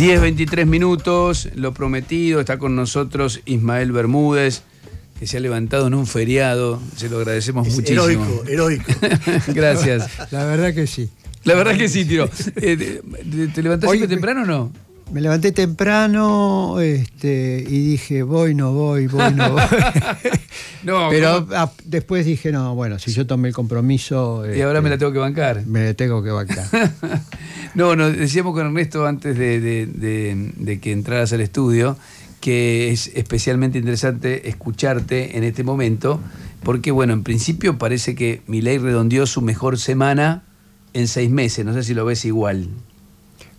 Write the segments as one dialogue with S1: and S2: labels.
S1: 10, 23 minutos, lo prometido, está con nosotros Ismael Bermúdez, que se ha levantado en un feriado, se lo agradecemos muchísimo. Heroico, heroico. Gracias. La verdad que sí. La verdad que sí, tiro. Eh, ¿Te, te levantaste temprano o no?
S2: me levanté temprano este, y dije, voy, no voy, voy, no voy.
S1: Pero
S2: ah, después dije, no, bueno, si yo tomé el compromiso... Y ahora me la
S1: este, tengo que bancar. Me la tengo que bancar. no, nos decíamos con Ernesto antes de, que entraras al estudio que es especialmente interesante escucharte en este momento, porque bueno, en principio parece que ley redondeó su mejor semana en seis meses, no sé si lo ves igual.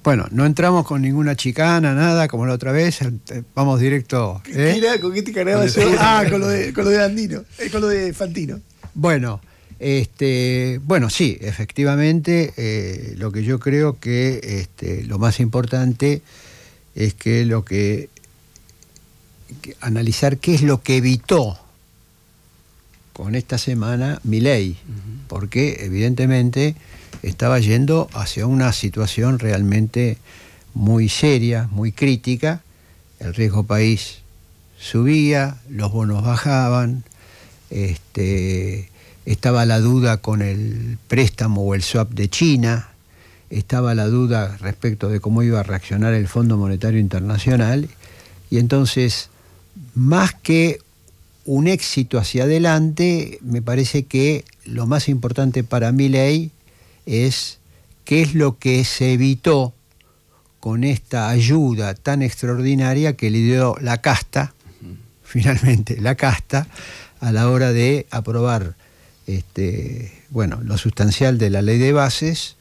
S2: Bueno, no entramos con ninguna chicana, nada, como la otra vez, eh, vamos directo. ¿eh?
S1: ¿con qué te Ah, con
S3: lo de, de Andino, eh, con lo de Fantino.
S2: Bueno, este, bueno, sí, efectivamente, lo que yo creo que este, lo más importante es que lo que, analizar qué es lo que evitó con esta semana mi ley, porque evidentemente estaba yendo hacia una situación realmente muy seria, muy crítica. El riesgo país subía, los bonos bajaban, este, estaba la duda con el préstamo o el swap de China, estaba la duda respecto de cómo iba a reaccionar el Fondo Monetario Internacional y entonces más que un éxito hacia adelante, me parece que lo más importante para mi ley es qué es lo que se evitó con esta ayuda tan extraordinaria que le dio la casta, finalmente la casta, a la hora de aprobar este, bueno, lo sustancial de la ley de bases,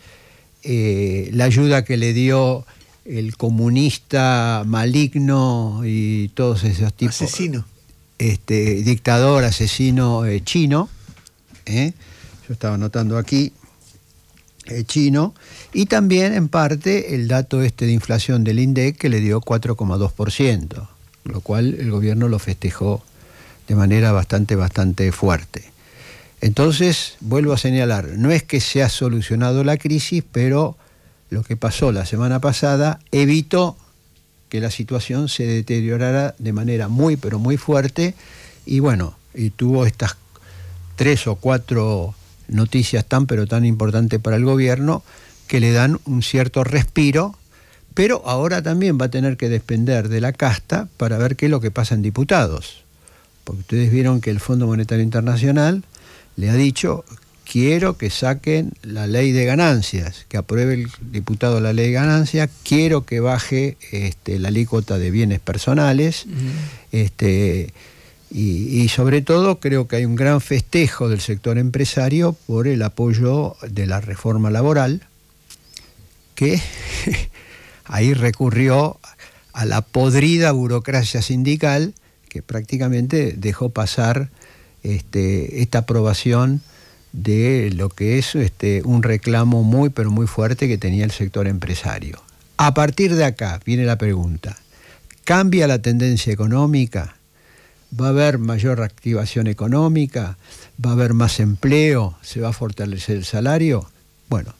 S2: eh, la ayuda que le dio el comunista maligno y todos esos tipos. Asesino. Este, dictador, asesino eh, chino. ¿eh? Yo estaba anotando aquí. Eh, chino y también en parte el dato este de inflación del INDEC que le dio 4,2%, lo cual el gobierno lo festejó de manera bastante, bastante fuerte. Entonces, vuelvo a señalar, no es que se ha solucionado la crisis, pero lo que pasó la semana pasada evitó que la situación se deteriorara de manera muy, pero muy fuerte y bueno, y tuvo estas tres o cuatro noticias tan pero tan importantes para el gobierno que le dan un cierto respiro, pero ahora también va a tener que depender de la casta para ver qué es lo que pasa en diputados. Porque ustedes vieron que el Fondo Monetario Internacional le ha dicho quiero que saquen la ley de ganancias, que apruebe el diputado la ley de ganancias, quiero que baje este, la alícuota de bienes personales, este, y, sobre todo creo que hay un gran festejo del sector empresario por el apoyo de la reforma laboral, que ahí recurrió a la podrida burocracia sindical que prácticamente dejó pasar este, esta aprobación de lo que es este, un reclamo muy pero muy fuerte que tenía el sector empresario. A partir de acá viene la pregunta, ¿cambia la tendencia económica? va a haber mayor reactivación económica, va a haber más empleo, se va a fortalecer el salario. Bueno,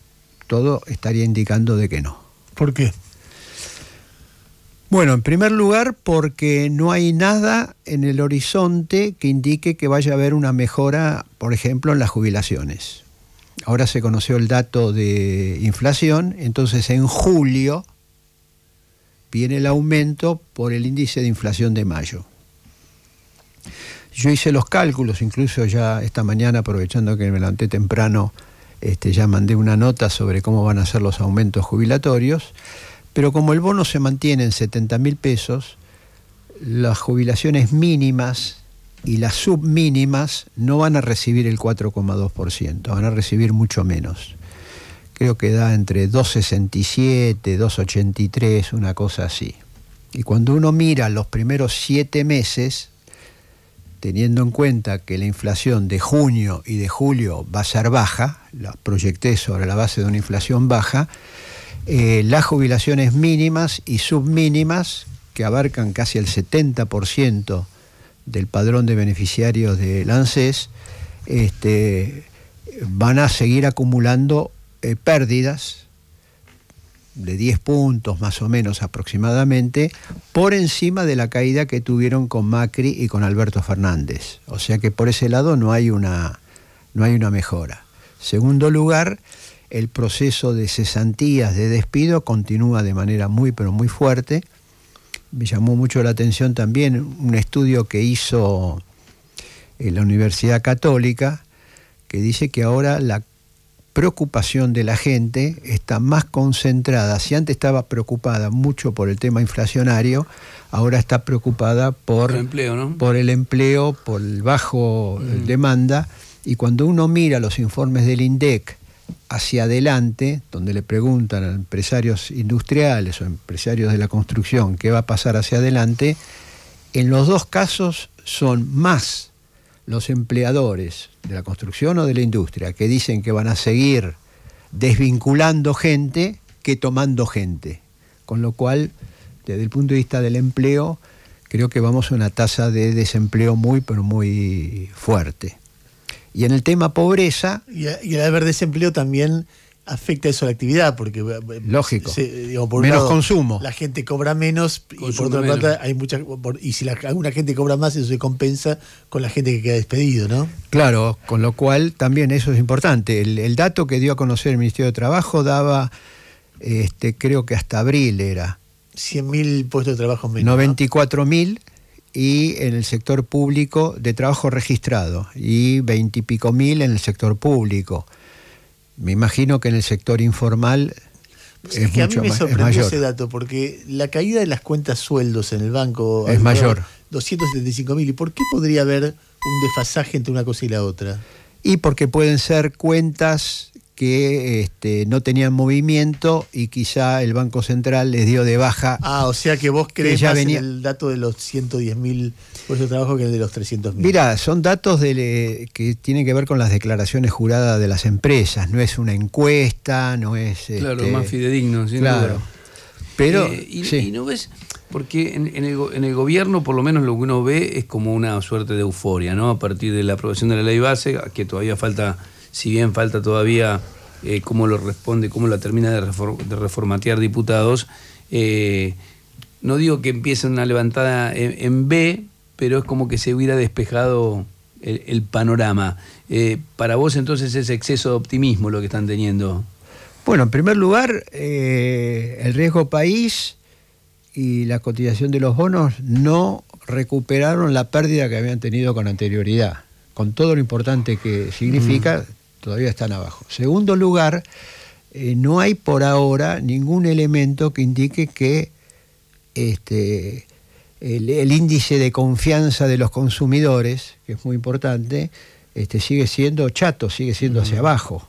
S2: todo estaría indicando de que no. ¿Por qué? Bueno, en primer lugar porque no hay nada en el horizonte que indique que vaya a haber una mejora, por ejemplo, en las jubilaciones. Ahora se conoció el dato de inflación, entonces en julio viene el aumento por el índice de inflación de mayo. Yo hice los cálculos, incluso ya esta mañana, aprovechando que me levanté temprano, este, ya mandé una nota sobre cómo van a ser los aumentos jubilatorios, pero como el bono se mantiene en 70 mil pesos, las jubilaciones mínimas y las submínimas no van a recibir el 4,2%, van a recibir mucho menos. Creo que da entre 2,67, 2,83, una cosa así. Y cuando uno mira los primeros siete meses, teniendo en cuenta que la inflación de junio y de julio va a ser baja, la proyecté sobre la base de una inflación baja, eh, las jubilaciones mínimas y submínimas, que abarcan casi el 70% del padrón de beneficiarios del ANSES, este, van a seguir acumulando eh, pérdidas de 10 puntos más o menos aproximadamente, por encima de la caída que tuvieron con Macri y con Alberto Fernández. O sea que por ese lado no hay una, no hay una mejora. Segundo lugar, el proceso de cesantías, de despido, continúa de manera muy, pero muy fuerte. Me llamó mucho la atención también un estudio que hizo en eh, la Universidad Católica, que dice que ahora la preocupación de la gente está más concentrada. Si antes estaba preocupada mucho por el tema inflacionario, ahora está preocupada por el empleo, por, el, empleo por bajo eh, mm. demanda. Y cuando uno mira los informes del INDEC hacia adelante, donde le preguntan a empresarios industriales o empresarios de la construcción qué va a pasar hacia adelante, en los dos casos son más los empleadores de la construcción o de la industria que dicen que van a seguir desvinculando gente que tomando gente. Con lo cual, desde el punto de vista del empleo, creo que vamos a una tasa de desempleo muy, pero muy fuerte. Y en el tema pobreza...
S3: Y, el haber desempleo también afecta eso a la actividad, porque eh, lógico, eh, menos consumo. La gente cobra menos y por otra hay mucha y si la, alguna gente cobra más eso se compensa con la gente que queda despedido, ¿no? Claro, con lo cual también eso es importante. El, dato que dio a
S2: conocer el Ministerio de Trabajo daba, este, creo que hasta abril era.
S3: 100.000 puestos de trabajo menos.
S2: 94.000 y en el sector público de trabajo registrado y 20 mil en el sector público. Me imagino que en el sector informal pues es, que mucho a mí me sorprendió ese
S3: dato, porque la caída de las cuentas sueldos en el banco es mayor. 275 mil. ¿Y por qué podría haber un desfasaje entre una cosa y la otra? Y porque pueden ser cuentas
S2: que este, no tenían movimiento y quizá el Banco Central les dio de baja.
S3: Ah, o sea que vos crees que ya el dato de los 110.000 mil puestos de trabajo que el de los 300
S2: Mira, son datos de, que tienen que ver con las declaraciones juradas de las empresas, no es una encuesta, no es... Claro, este, más fidedigno, sin claro.
S1: Pero, eh, y, no ves, porque en, el, en, el, gobierno por lo menos lo que uno ve es como una suerte de euforia, ¿no? A partir de la aprobación de la ley base, que todavía falta si bien falta todavía eh, cómo lo responde, cómo la termina de, reformatear diputados, eh, no digo que empiece una levantada en, B, pero es como que se hubiera despejado el, panorama. Eh, para vos entonces es exceso de optimismo lo que están teniendo.
S2: Bueno, en primer lugar, el riesgo país y la cotización de los bonos no recuperaron la pérdida que habían tenido con anterioridad, con todo lo importante que significa, mm todavía están abajo. Segundo lugar, eh, no hay por ahora ningún elemento que indique que este, el, índice de confianza de los consumidores, que es muy importante, este, sigue siendo chato, sigue siendo hacia abajo.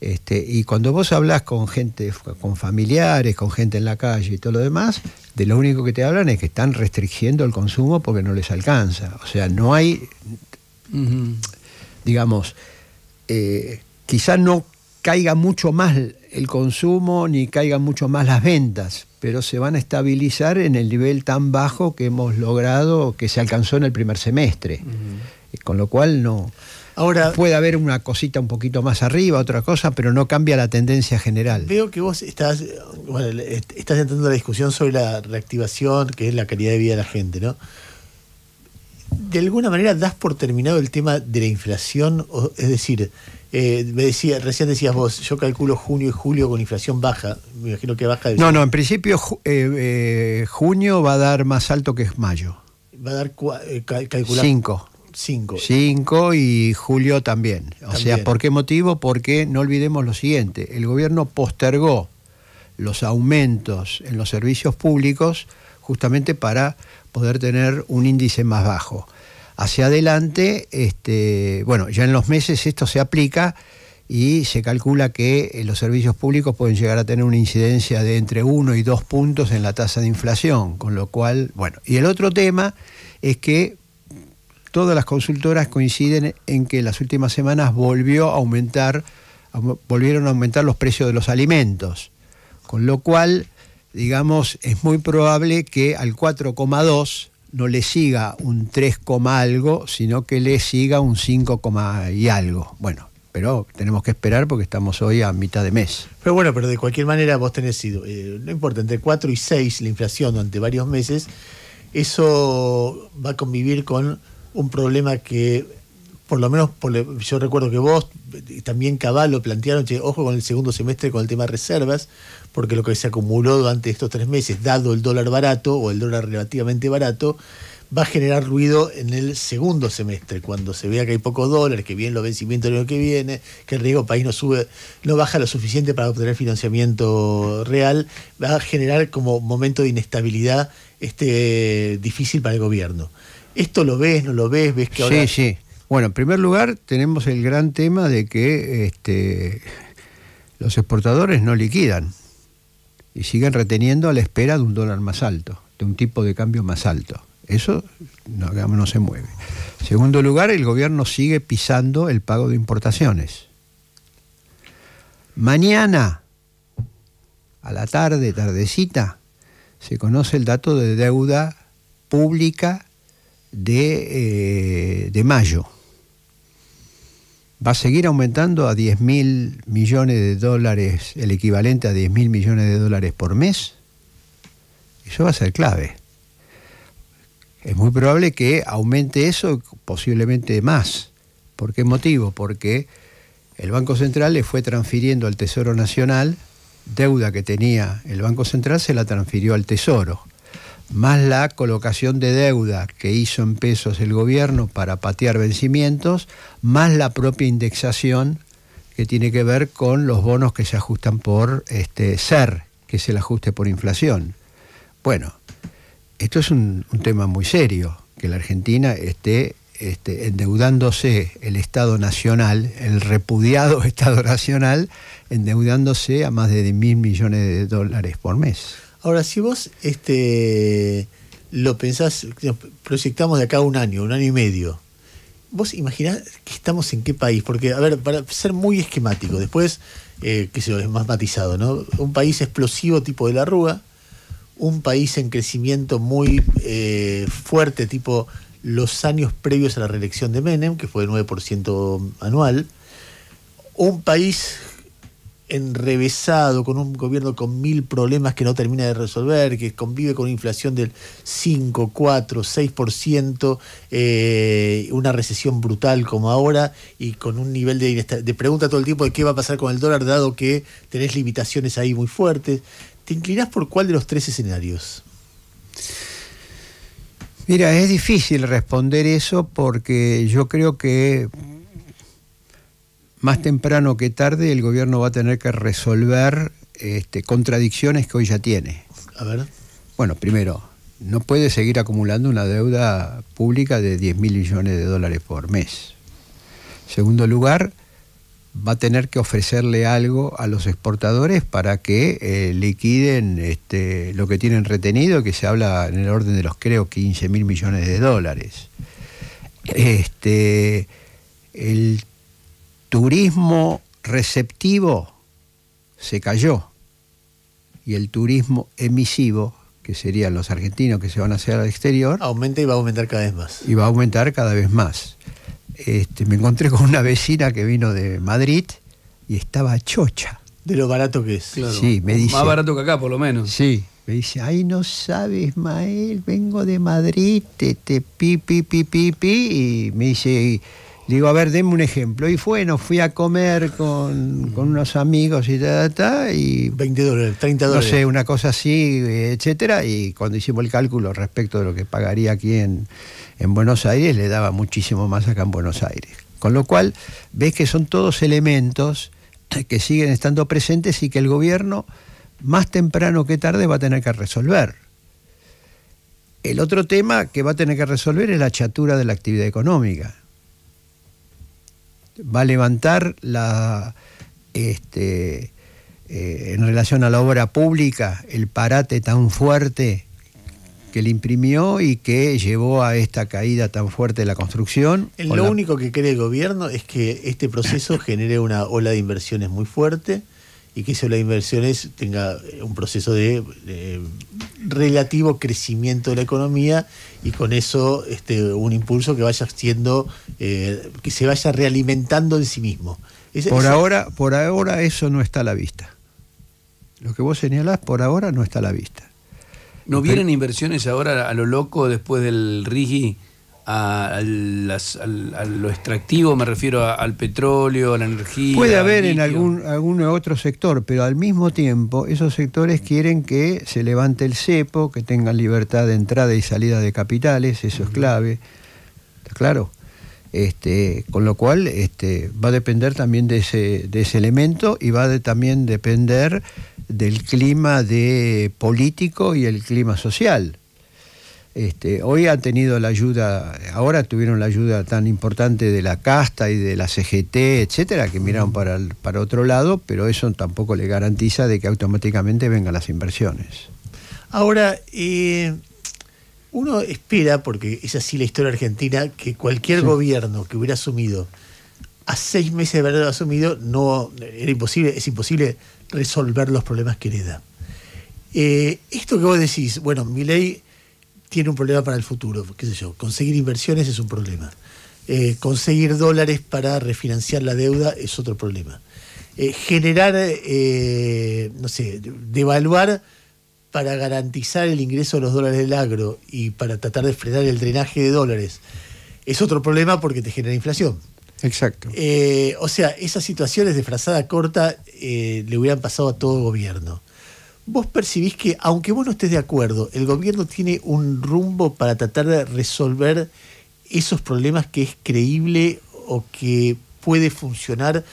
S2: Este, y cuando vos hablas con gente, con familiares, con gente en la calle y todo lo demás, de lo único que te hablan es que están restringiendo el consumo porque no les alcanza. O sea, no hay, digamos, eh, quizá no caiga mucho más el consumo ni caigan mucho más las ventas, pero se van a estabilizar en el nivel tan bajo que hemos logrado, que se alcanzó en el primer semestre. Con lo cual no. Ahora, puede haber una cosita un poquito más arriba, otra cosa, pero no
S3: cambia la tendencia general. Veo que vos estás, estás entrando en la discusión sobre la reactivación, que es la calidad de vida de la gente, ¿no? de alguna manera das por terminado el tema de la inflación, es decir, eh, me decía, recién decías vos, yo calculo junio y julio con inflación baja, me imagino que baja. De... No, no, en principio eh,
S2: eh, junio va a dar más alto que mayo.
S3: Va a dar calcular. Cinco
S2: 5. y julio también. O sea, ¿por qué motivo? Porque no olvidemos lo siguiente, el gobierno postergó los aumentos en los servicios públicos justamente para poder tener un índice más bajo. Hacia adelante, este, bueno, ya en los meses esto se aplica y se calcula que eh, los servicios públicos pueden llegar a tener una incidencia de entre 1 y 2 puntos en la tasa de inflación, con lo cual, bueno, y el otro tema es que todas las consultoras coinciden en que las últimas semanas volvió a aumentar, volvieron a aumentar los precios de los alimentos, con lo cual digamos, es muy probable que al 4,2 no le siga un 3, algo, sino que le siga un 5, y algo. Bueno, pero tenemos que esperar porque estamos hoy
S3: a mitad de mes. Pero bueno, pero de cualquier manera vos tenés sido, eh, no importa, entre 4 y 6 la inflación durante varios meses, eso va a convivir con un problema que, por lo menos yo recuerdo que vos, eh, también Caballo plantearon, ojo con el segundo semestre con el tema reservas, porque lo que se acumuló durante estos tres meses, dado el dólar barato o el dólar relativamente barato, va a generar ruido en el segundo semestre, cuando se vea que hay pocos dólares, que vienen los vencimientos de año que viene, que el riesgo país no sube, no baja lo suficiente para obtener financiamiento real, va a generar como momento de inestabilidad este eh, difícil para el gobierno. ¿Esto lo ves, no lo ves? ¿Ves que ahora... Sí, sí. Bueno, en primer lugar tenemos el gran tema de que este,
S2: los exportadores no liquidan y siguen reteniendo a la espera de un dólar más alto, de un tipo de cambio más alto. Eso no, se mueve. Segundo lugar, el gobierno sigue pisando el pago de importaciones. Mañana, a la tarde, tardecita, se conoce el dato de deuda pública de eh, mayo va a seguir aumentando a 10 mil millones de dólares, el equivalente a 10 mil millones de dólares por mes. Eso va a ser clave. Es muy probable que aumente eso, posiblemente más. ¿Por qué motivo? Porque el Banco Central le fue transfiriendo al Tesoro Nacional deuda que tenía el Banco Central, se la transfirió al Tesoro más la colocación de deuda que hizo en pesos el gobierno para patear vencimientos, más la propia indexación que tiene que ver con los bonos que se ajustan por este, ser, que es el ajuste por inflación. Bueno, esto es un, tema muy serio, que la Argentina esté este, endeudándose el Estado Nacional, el repudiado Estado Nacional, endeudándose a más de mil millones de dólares por mes.
S3: Ahora, si vos este, lo pensás, proyectamos de acá un año, un año y medio, ¿vos imaginás que estamos en qué país? Porque, a ver, para ser muy esquemático, después, eh, que se es más matizado, ¿no? Un país explosivo tipo de la Rúa, un país en crecimiento muy eh, fuerte tipo los años previos a la reelección de Menem, que fue de 9% anual, un país enrevesado, con un gobierno con mil problemas que no termina de resolver, que convive con una inflación del 5, 4, 6%, eh, una recesión brutal como ahora y con un nivel de, de pregunta todo el tiempo de qué va a pasar con el dólar, dado que tenés limitaciones ahí muy fuertes. ¿Te inclinás por cuál de los tres escenarios? Mira, es difícil responder eso porque
S2: yo creo que más temprano que tarde el gobierno va a tener que resolver este, contradicciones que hoy ya tiene. A ver. Bueno, primero, no puede seguir acumulando una deuda pública de 10 mil millones de dólares por mes. Segundo lugar, va a tener que ofrecerle algo a los exportadores para que eh, liquiden este, lo que tienen retenido, que se habla en el orden de los creo 15 mil millones de dólares. Este, el turismo receptivo se cayó y el turismo emisivo, que serían los argentinos que se van a hacer al exterior,
S3: aumenta y va a aumentar
S2: cada vez más. Y va a aumentar cada vez más. Este, me encontré con una vecina que vino de Madrid y estaba chocha.
S1: De lo barato que es. Claro. Sí, me dice, Más barato que acá, por lo menos. Sí.
S2: Me dice, ay, no sabes, Mael, vengo de Madrid, te, te pi, pi, pi, pi, pi. Y me dice, Digo, a ver, denme un ejemplo. Y bueno, fui a comer mm. con, unos amigos y ta, ta, y... 20 dólares, 30 dólares. No sé, una cosa así, etcétera. Y cuando hicimos el cálculo respecto de lo que pagaría aquí en, en Buenos Aires, le daba muchísimo más acá en Buenos Aires. Con lo cual, ves que son todos elementos que siguen estando presentes y que el gobierno, más temprano que tarde, va a tener que resolver. El otro tema que va a tener que resolver es la chatura de la actividad económica va a levantar la, este, eh, en relación a la obra pública el parate tan fuerte
S3: que le imprimió
S2: y que llevó a esta caída tan fuerte de la construcción.
S3: Lo único que cree el gobierno es que este proceso genere una ola de inversiones muy fuerte y que eso de las inversiones tenga eh, un proceso de, relativo crecimiento de la economía y con eso este, un impulso que vaya siendo, eh, que se vaya realimentando en sí mismo. por, ahora, por ahora eso no
S2: está a la vista. Lo que vos señalás por ahora no está a la vista.
S3: ¿No
S1: vienen inversiones ahora a lo loco después del RIGI? a, lo extractivo, me refiero al petróleo, a la energía. Puede haber en algún,
S2: algún otro sector, pero al mismo tiempo esos sectores quieren que se levante el cepo, que tengan libertad de entrada y salida de capitales, eso es clave. ¿Está claro? Este, con lo cual este, va a depender también de ese, de ese elemento y va a también depender del clima de político y el clima social. Este, hoy han tenido la ayuda, ahora tuvieron la ayuda tan importante de la casta y de la CGT, etcétera, que miraron para, otro lado, pero eso tampoco le garantiza de que automáticamente vengan las inversiones.
S3: Ahora, eh, uno espera, porque es así la historia argentina, que cualquier gobierno que hubiera asumido a seis meses de verdad asumido, no era imposible, es imposible resolver los problemas que hereda. Eh, esto que vos decís, bueno, mi ley tiene un problema para el futuro, qué sé yo, conseguir inversiones es un problema. Eh, conseguir dólares para refinanciar la deuda es otro problema. Eh, generar, eh, no sé, devaluar para garantizar el ingreso de los dólares del agro y para tratar de frenar el drenaje de dólares es otro problema porque te genera inflación. Exacto. o sea, esas situaciones de frazada corta le hubieran pasado a todo gobierno. ¿Vos percibís que, aunque vos no estés de acuerdo, el gobierno tiene un rumbo para tratar de resolver esos problemas que es creíble o que puede funcionar?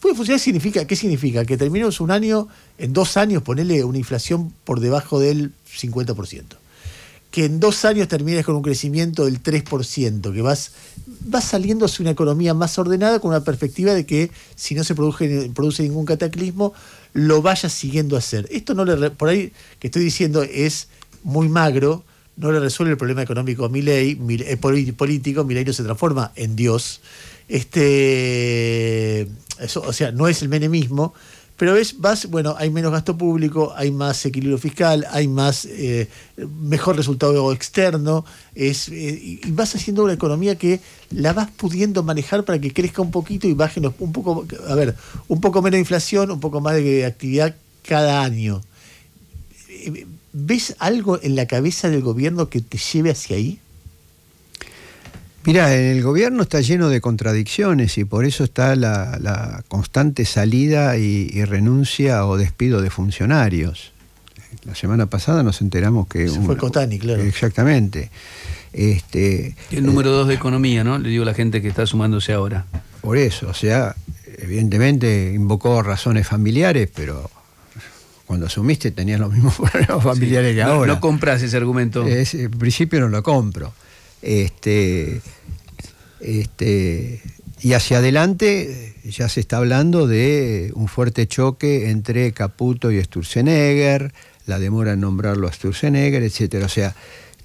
S3: ¿Puede funcionar significa, qué significa? Que terminemos un año, en dos años, ponerle una inflación por debajo del 50% que en dos años termines con un crecimiento del 3%, que vas, saliendo hacia una economía más ordenada con una perspectiva de que si no se produce, produce ningún cataclismo, lo vayas siguiendo a hacer. Esto no le, por ahí que estoy diciendo es muy magro, no le resuelve el problema económico a Milei, eh, político, Milei no se transforma en Dios. Este, eso, o sea, no es el menemismo, pero ves, vas, bueno, hay menos gasto público, hay más equilibrio fiscal, hay más eh, mejor resultado externo, es, eh, y vas haciendo una economía que la vas pudiendo manejar para que crezca un poquito y baje un poco, a ver, un poco menos de inflación, un poco más de actividad cada año. Eh, ¿Ves algo en la cabeza del gobierno que te lleve hacia ahí? Mira, el gobierno está
S2: lleno de contradicciones y por eso está la, constante salida y, renuncia o despido de funcionarios. La semana pasada nos enteramos que... Se fue Cotani, claro. Exactamente. Este,
S1: el número eh, dos de economía, ¿no? Le digo a la gente que está sumándose ahora.
S2: Por eso, o sea, evidentemente invocó razones familiares, pero cuando asumiste tenías los mismos problemas familiares que ahora. No
S1: compras ese argumento.
S2: en principio no lo compro. Este, este, y hacia adelante ya se está hablando de un fuerte choque entre Caputo y Sturzenegger, la demora en nombrarlo a Sturzenegger, etc. O sea,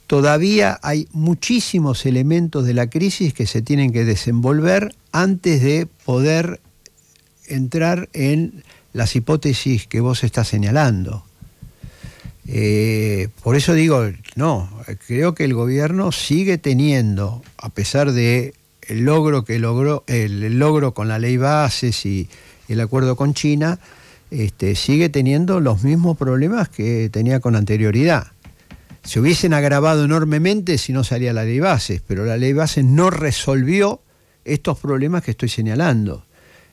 S2: todavía hay muchísimos elementos de la crisis que se tienen que desenvolver antes de poder entrar en las hipótesis que vos estás señalando. Eh, por eso digo, no, creo que el gobierno sigue teniendo, a pesar de el logro que logró, el logro con la ley bases y el acuerdo con China, este, sigue teniendo los mismos problemas que tenía con anterioridad. Se hubiesen agravado enormemente si no salía la ley bases, pero la ley bases no resolvió estos problemas que estoy señalando.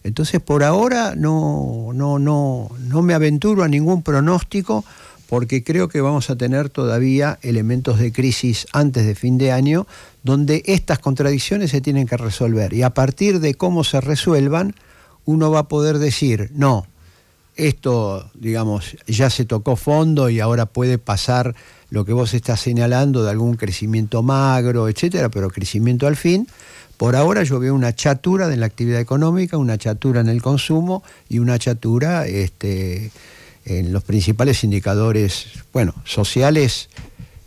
S2: Entonces, por ahora no, no, no, no me aventuro a ningún pronóstico porque creo que vamos a tener todavía elementos de crisis antes de fin de año, donde estas contradicciones se tienen que resolver. Y a partir de cómo se resuelvan, uno va a poder decir, no, esto, digamos, ya se tocó fondo y ahora puede pasar lo que vos estás señalando de algún crecimiento magro, etcétera, pero crecimiento al fin. Por ahora yo veo una chatura en la actividad económica, una chatura en el consumo y una chatura este, en los principales indicadores, bueno, sociales,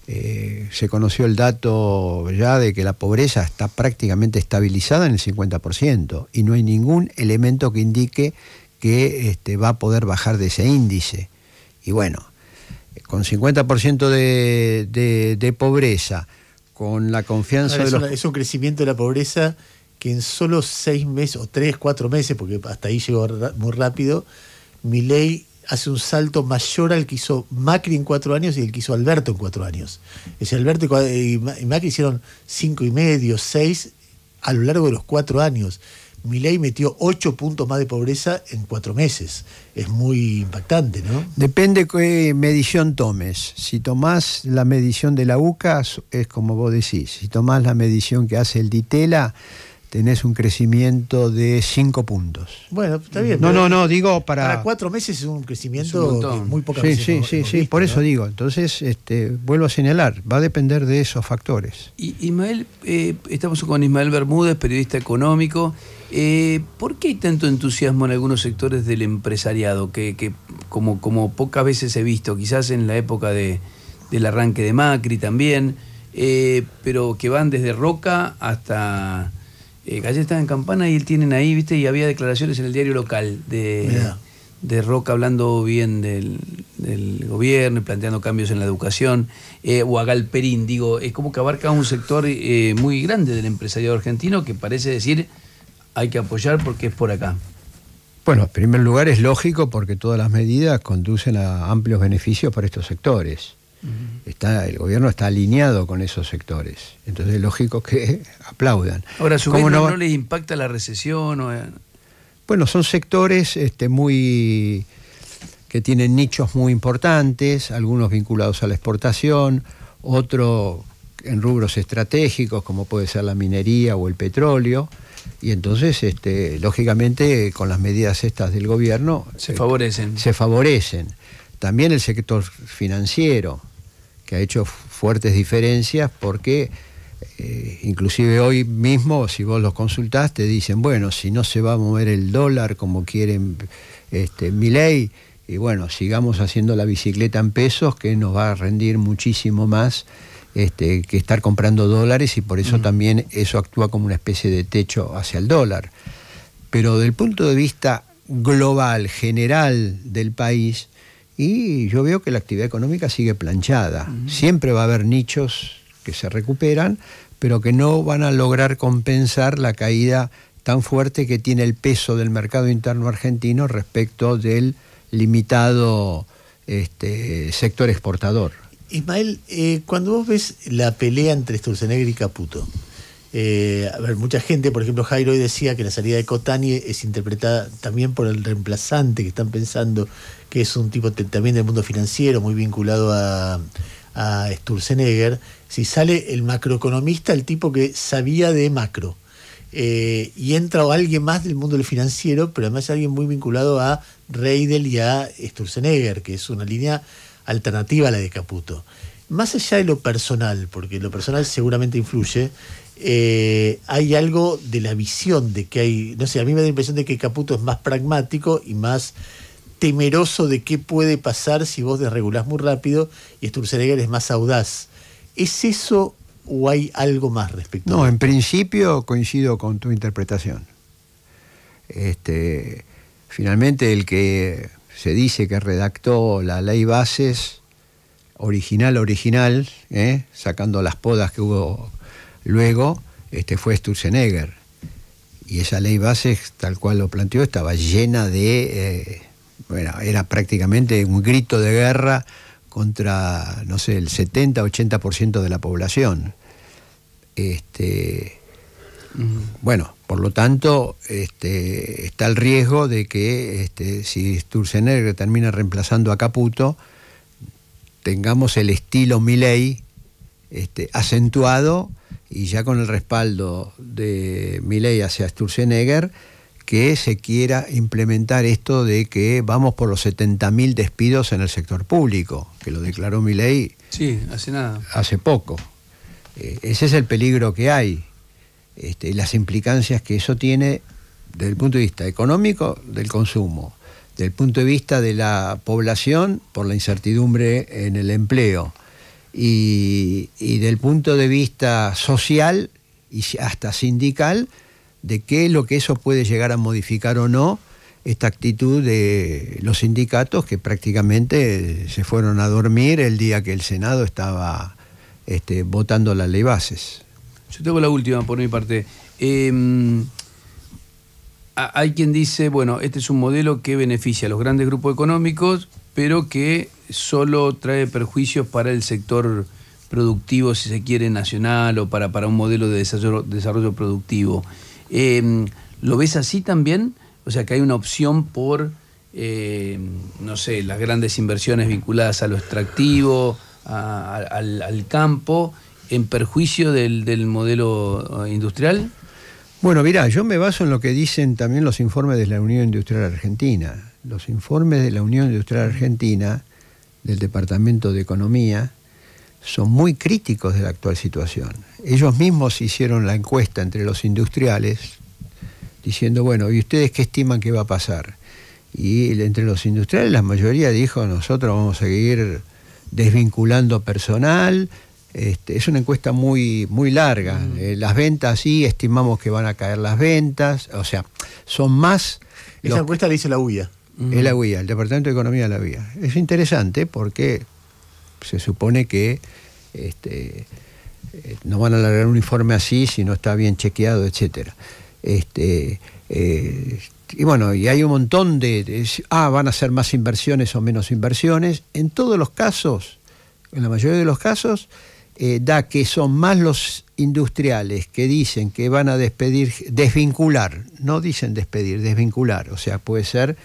S2: eh, se conoció el dato ya de que la pobreza está prácticamente estabilizada en el 50% y no hay ningún elemento que indique que este, va a poder bajar de ese índice. Y bueno, con 50% de,
S3: pobreza, con la confianza de los... Es, un crecimiento de la pobreza que en solo seis meses, o tres, cuatro meses, porque hasta ahí llegó muy rápido, mi ley hace un salto mayor al que hizo Macri en cuatro años y el que hizo Alberto en cuatro años. Es decir, Alberto y Macri hicieron cinco y medio, seis a lo largo de los cuatro años. Milei metió ocho puntos más de pobreza en cuatro meses. Es muy impactante, ¿no? Depende qué medición tomes. Si tomás la medición
S2: de la UCA, es como vos decís. Si tomás la medición que hace el DITELA, tenés un crecimiento de 5 puntos.
S3: Bueno, está bien. No, no, no, digo para... Para cuatro
S1: meses es un crecimiento muy poca Sí, sí, sí, sí por eso
S2: digo. Entonces, este, vuelvo a señalar, va a depender de esos factores.
S1: Y, Ismael, eh, estamos con Ismael Bermúdez, periodista económico. Eh, ¿Por qué hay tanto entusiasmo en algunos sectores del empresariado que, como, como pocas veces he visto, quizás en la época del arranque de Macri también, eh, pero que van desde Roca hasta eh, están en campana y él tienen ahí, viste, y había declaraciones en el diario local de, Roca hablando bien del, gobierno y planteando cambios en la educación, eh, o digo, es como que abarca un sector eh, muy grande del empresariado argentino que parece decir hay que apoyar porque es por acá.
S2: Bueno, en primer lugar es lógico porque todas las medidas conducen a amplios beneficios para estos sectores. Está, el gobierno está alineado con esos sectores. Entonces es lógico que aplaudan. Ahora, ¿su no, no,
S1: les impacta la recesión? Eh?
S2: Bueno, son sectores este, muy que tienen nichos muy importantes, algunos vinculados a la exportación, ...otros en rubros estratégicos como puede ser la minería o el petróleo. Y entonces, este, lógicamente, con las medidas estas del gobierno... Se
S1: este, favorecen.
S2: Se favorecen. También el sector financiero, que ha hecho fuertes diferencias porque eh, inclusive hoy mismo, si vos los consultaste, te dicen, bueno, si no se va a mover el dólar como quieren este, mi ley, y bueno, sigamos haciendo la bicicleta en pesos, que nos va a rendir muchísimo más este, que estar comprando dólares, y por eso también eso actúa como una especie de techo hacia el dólar. Pero del punto de vista global, general del país, y yo veo que la actividad económica sigue planchada. Siempre va a haber nichos que se recuperan, pero que no van a lograr compensar la caída tan fuerte que tiene el peso del mercado interno argentino respecto del
S3: limitado este, sector exportador. Ismael, eh, cuando vos ves la pelea entre Sturzenegger y Caputo, eh, a ver, mucha gente, por ejemplo, Jairo decía que la salida de Cotani es interpretada también por el reemplazante que están pensando que es un tipo también del mundo financiero, muy vinculado a, Sturzenegger. Si sale el macroeconomista, el tipo que sabía de macro. Eh, y entra o alguien más del mundo financiero, pero además alguien muy vinculado a Reidel y a Sturzenegger, que es una línea alternativa a la de Caputo. Más allá de lo personal, porque lo personal seguramente influye, eh, hay algo de la visión de que hay, no sé, a mí me da la impresión de que Caputo es más pragmático y más temeroso de qué puede pasar si vos desregulás muy rápido y Sturzenegger es más audaz. ¿Es eso o hay algo más respecto?
S2: No, en principio coincido con tu interpretación. Este, finalmente el que se dice que redactó la ley bases original, original, ¿eh? sacando las podas que hubo Luego este, fue Sturzenegger y esa ley base, tal cual lo planteó, estaba llena de, eh, bueno, era prácticamente un grito de guerra contra, no sé, el 70-80% de la población. Este, bueno, por lo tanto, este, está el riesgo de que este, si Sturzenegger termina reemplazando a Caputo, tengamos el estilo Milley acentuado y ya con el respaldo de Milei hacia Sturzenegger, que se quiera implementar esto de que vamos por los 70.000 despidos en el sector público, que lo declaró Milei.
S1: Sí, hace nada.
S2: Hace poco. Eh, ese es el peligro que hay este, las implicancias que eso tiene desde el punto de vista económico del consumo, del punto de vista de la población por la incertidumbre en el empleo, y, del punto de vista social y hasta sindical, de qué es lo que eso puede llegar a modificar o no esta actitud de los sindicatos que prácticamente se fueron a dormir el día que el Senado estaba este, votando la ley bases.
S1: Yo tengo la última por mi parte. Em, hay quien dice, bueno, este es un modelo que beneficia a los grandes grupos económicos, pero que solo trae perjuicios para el sector productivo, si se quiere, nacional o para, un modelo de desarrollo, productivo. Em, ¿Lo ves así también? O sea, que hay una opción por, em, no sé, las grandes inversiones vinculadas a lo extractivo, al, campo, en perjuicio del, del modelo eh, industrial. Bueno, mirá,
S2: yo me baso en lo que dicen también los informes de la Unión Industrial Argentina. Los informes de la Unión Industrial Argentina del Departamento de Economía son muy críticos de la actual situación. Ellos mismos hicieron la encuesta entre los industriales diciendo, bueno, ¿y ustedes qué estiman que va a pasar? Y entre los industriales la mayoría dijo, nosotros vamos a seguir desvinculando personal. Este, es una encuesta muy, muy larga. Eh, las ventas sí, estimamos que van a caer las ventas. O sea, son más... Esa encuesta la hizo la UIA es la vía, el Departamento de Economía de la vía Es interesante porque se supone que este, eh, no van a largar un informe así si no está bien chequeado, etcétera. Este, eh, y bueno, y hay un montón de, Ah, van a ser más inversiones o menos inversiones. En todos los casos, en la mayoría de los casos, eh, da que son más los industriales que dicen que van a despedir, desvincular, no dicen despedir, desvincular, o sea, puede ser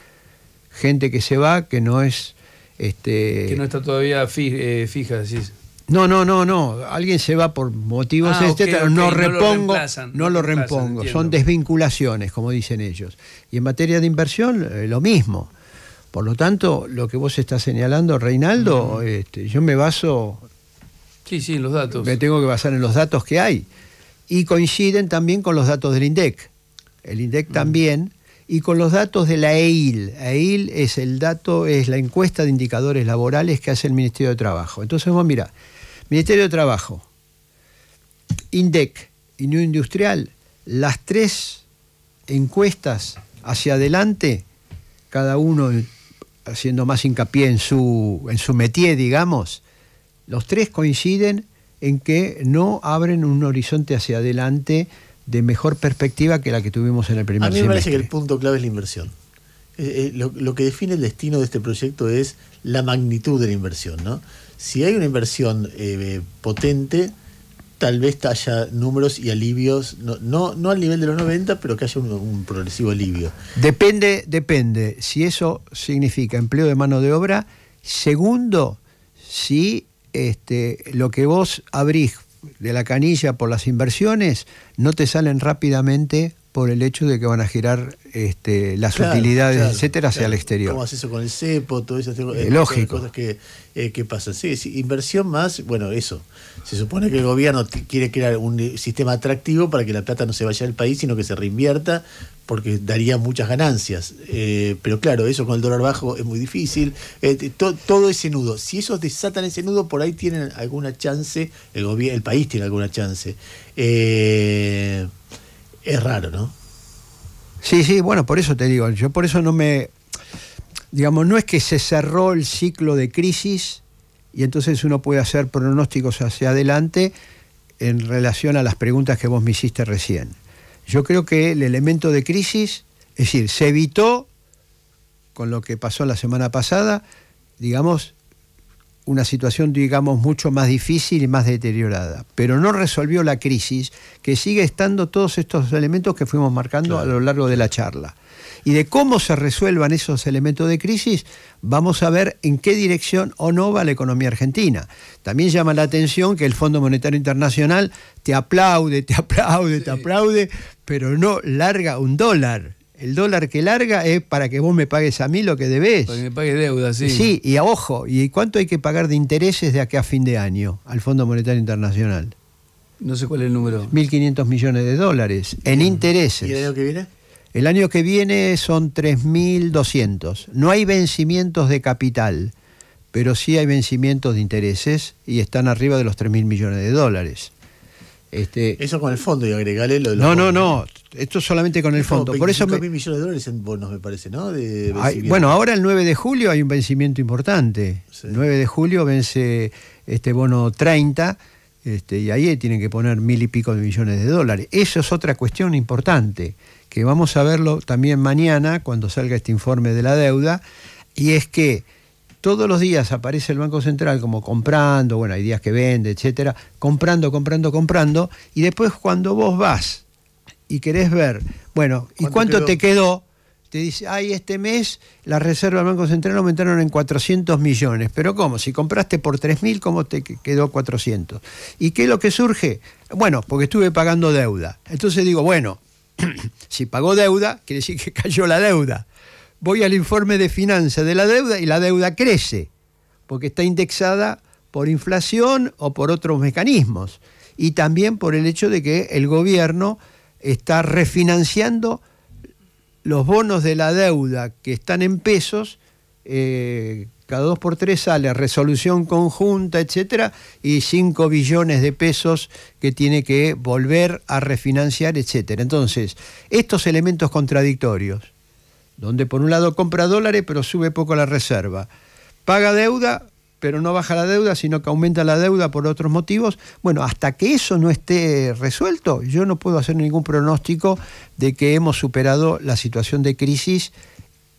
S2: gente que se va que no es... Este, que no
S1: está todavía eh, fija, decís.
S2: No, no, no, no. Alguien se va por motivos este, no repongo, no lo, repongo. Son desvinculaciones, como dicen ellos. Y en materia de inversión, eh, lo mismo. Por lo tanto, lo que vos estás señalando, Reinaldo, este, yo me baso. Sí, sí, en los datos. Me tengo que basar en los datos que hay. Y coinciden también con los datos del INDEC. El INDEC también y con los datos de la EIL. EIL es el dato, es la encuesta de indicadores laborales que hace el Ministerio de Trabajo. Entonces vos mirá, Ministerio de Trabajo, INDEC y New Industrial, las tres encuestas hacia adelante, cada uno haciendo más hincapié en su, en su métier, digamos, los tres coinciden en que no abren un horizonte hacia adelante de mejor perspectiva que la que tuvimos en el primer semestre. A mí me parece que
S3: el punto clave es la inversión. Eh, eh, lo, que define el destino de este proyecto es la magnitud de la inversión. ¿no? Si hay una inversión eh, potente, tal vez haya números y alivios, no, no, al nivel de los 90, pero que haya un, progresivo alivio. Depende, depende. Si eso significa
S2: empleo de mano de obra. Segundo, si este, lo que vos abrís de la canilla por las inversiones no te salen rápidamente por el hecho de que van a girar
S3: este, las utilidades, etcétera, hacia el exterior. ¿Cómo haces eso con el CEPO? todo eso este, lógico. cosas que, eh, Sí, inversión más, bueno, eso. Se supone que el gobierno quiere crear un eh, sistema atractivo para que la plata no se vaya del país, sino que se reinvierta, porque daría muchas ganancias. Eh, pero claro, eso con el dólar bajo es muy difícil. todo ese nudo. Si esos desatan ese nudo, por ahí tienen alguna chance, el, el país tiene alguna chance. Eh, es raro, ¿no? Sí, sí, bueno, por eso te digo, yo por eso no me, digamos, no es
S2: que se cerró el ciclo de crisis y entonces uno puede hacer pronósticos hacia adelante en relación a las preguntas que vos me hiciste recién. Yo creo que el elemento de crisis, es decir, se evitó con lo que pasó la semana pasada, digamos, una situación, digamos, mucho más difícil y más deteriorada, pero no resolvió la crisis que sigue estando todos estos elementos que fuimos marcando a lo largo de la charla. Y de cómo se resuelvan esos elementos de crisis, vamos a ver en qué dirección o no va la economía argentina. También llama la atención que el Fondo Monetario Internacional te aplaude, te aplaude, te aplaude, pero no larga un dólar el dólar que larga es para que vos me pagues a mí lo que debes. Para
S1: que me pagues deuda, sí. Sí,
S2: y a ojo, ¿y cuánto hay que pagar de intereses de aquí a fin de año al Fondo Monetario Internacional?
S1: No sé cuál es el número.
S2: 1.500 millones de dólares en intereses. ¿Y el año que viene? El año que viene son 3.200. No hay vencimientos de capital, pero sí hay vencimientos de intereses y están arriba de los 3.000 millones de dólares. Este, Eso con el fondo y agregarle lo de No, no, no. Esto solamente con el fondo. Por eso mil
S3: millones de dólares en bonos, me parece, ¿no? bueno, ahora
S2: el 9 de julio hay un vencimiento importante. El 9 de julio vence este bono 30. Este, y ahí tienen que poner mil y pico de millones de dólares. Eso es otra cuestión importante, que vamos a verlo también mañana cuando salga este informe de la deuda, y es que todos los días aparece el Banco Central como comprando, bueno, hay días que vende, etcétera, comprando, comprando, comprando, y después cuando vos vas y querés ver, bueno, ¿y cuánto te quedó? Te dice, ay, este mes las reservas del Banco Central aumentaron en 400 millones. Pero ¿cómo? Si compraste por 3.000, ¿cómo te quedó 400? ¿Y qué es lo que surge? Bueno, porque estuve pagando deuda. Entonces digo, bueno, si pagó deuda, quiere decir que cayó la deuda. Voy al informe de finanzas de la deuda y la deuda crece, porque está indexada por inflación o por otros mecanismos. Y también por el hecho de que el gobierno está refinanciando los bonos de la deuda que están en pesos, eh, cada dos por tres sale resolución conjunta, etcétera, y 5 billones de pesos que tiene que volver a refinanciar, etcétera. Entonces, estos elementos contradictorios, donde por un lado compra dólares pero sube poco la reserva, paga deuda pero no baja la deuda, sino que aumenta la deuda por otros motivos. Bueno, hasta que eso no esté resuelto, yo no puedo hacer ningún pronóstico de que hemos superado la situación de crisis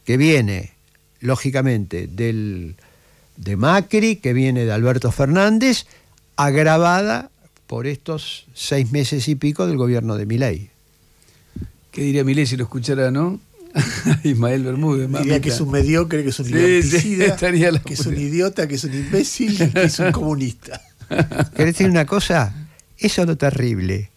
S2: que viene, lógicamente, del, de Macri, que viene de Alberto Fernández, agravada por estos seis meses y pico del gobierno de Milei. ¿Qué
S1: diría Milei si lo escuchara, no? Ismael Bermúdez, que es un mediocre, que es un que es un
S3: idiota, que es un imbécil, que es un comunista. ¿Querés decir
S2: una cosa? Eso es lo terrible.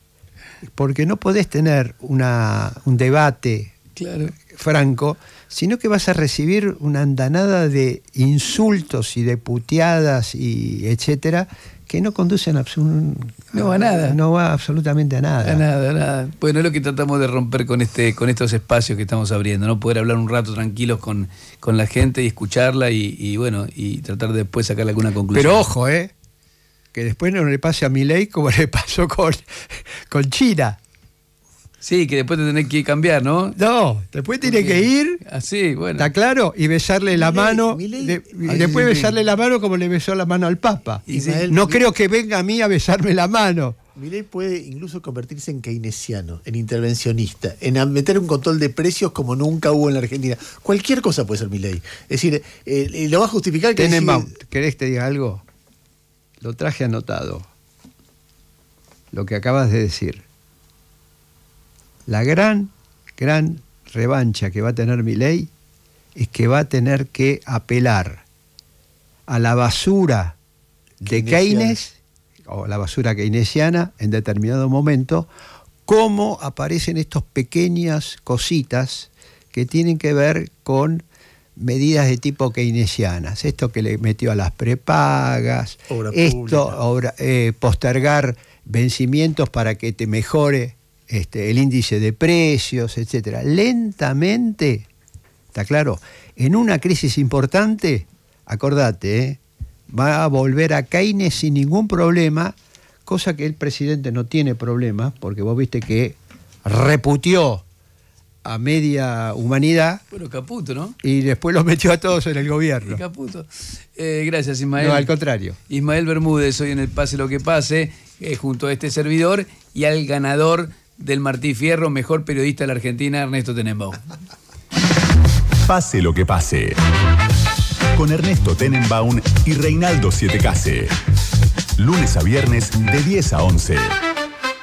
S2: Porque no podés tener una, un debate claro. franco sino que vas a recibir una andanada de insultos y de puteadas y etcétera que no conducen a, no a nada. No va absolutamente a nada. A nada, a nada.
S1: Bueno, es lo que tratamos de romper con este con estos espacios que estamos abriendo, ¿no? Poder hablar un rato tranquilos con, la gente y escucharla y, bueno, y tratar de después sacar alguna conclusión. Pero ojo, ¿eh? Que después no le pase
S2: a mi ley como le pasó con, con China.
S1: Sí, que después te tenés que cambiar, ¿no? No, después tiene que ir. Así, bueno.
S2: ¿Está claro? Y besarle la mano.
S3: Y después besarle
S2: la mano como le besó la mano al Papa. no creo que venga a mí a besarme la mano.
S3: Milei puede incluso convertirse en keynesiano, en intervencionista, en meter un control de precios como nunca hubo en la Argentina. Cualquier cosa puede ser Milei. Es decir, eh, eh, lo va a justificar que. ¿querés que te diga algo? Lo traje anotado.
S2: Lo que acabas de decir la gran, gran revancha que va a tener mi ley es que va a tener que apelar a la basura de Keynes, o la basura keynesiana en determinado momento, cómo aparecen estas pequeñas cositas que tienen que ver con medidas de tipo keynesianas, esto que le metió a las prepagas,
S3: esto
S2: eh, postergar vencimientos para que te mejore este, el índice de precios, etcétera. Lentamente, ¿está claro? En una crisis importante, acordate, ¿eh? va a volver a Keynes sin ningún problema, cosa que el presidente no tiene problema, porque vos viste que reputió a media humanidad.
S1: Bueno, Caputo, ¿no?
S2: Y después los metió a todos en el gobierno.
S1: caputo. Eh, gracias, Ismael. No, al contrario. Ismael Bermúdez, hoy en el Pase lo que pase, eh, junto a este servidor y al ganador del Martí Fierro, mejor periodista de la Argentina, Ernesto Tenenbaum.
S3: Pase lo que pase. Con Ernesto Tenenbaum y Reinaldo Siete Case. Lunes a viernes de 10 a 11.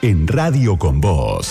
S3: En Radio con Voz.